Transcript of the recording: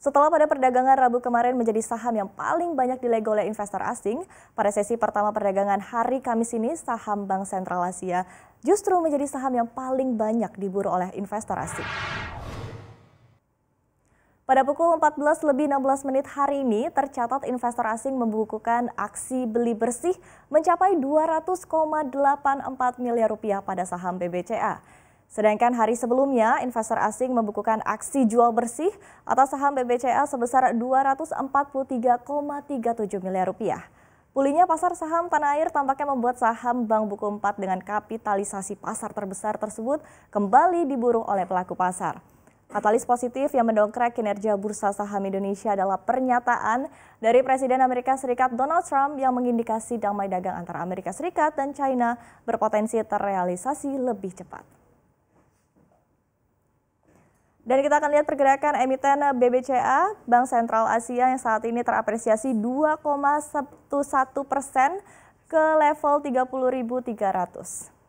Setelah pada perdagangan Rabu kemarin menjadi saham yang paling banyak dilego oleh investor asing, pada sesi pertama perdagangan hari Kamis ini saham Bank Sentral Asia justru menjadi saham yang paling banyak diburu oleh investor asing. Pada pukul 14 lebih 16 menit hari ini tercatat investor asing membukukan aksi beli bersih mencapai 200,84 miliar rupiah pada saham BBCA. Sedangkan hari sebelumnya, investor asing membukukan aksi jual bersih atas saham BBCA sebesar 243,37 miliar rupiah. Pulihnya pasar saham tanah air tampaknya membuat saham Bank Buku 4 dengan kapitalisasi pasar terbesar tersebut kembali diburu oleh pelaku pasar. Katalis positif yang mendongkrak kinerja bursa saham Indonesia adalah pernyataan dari Presiden Amerika Serikat Donald Trump yang mengindikasi damai dagang antara Amerika Serikat dan China berpotensi terrealisasi lebih cepat. Dan kita akan lihat pergerakan emiten BBCA, Bank Sentral Asia yang saat ini terapresiasi 2,11 persen ke level 30.300.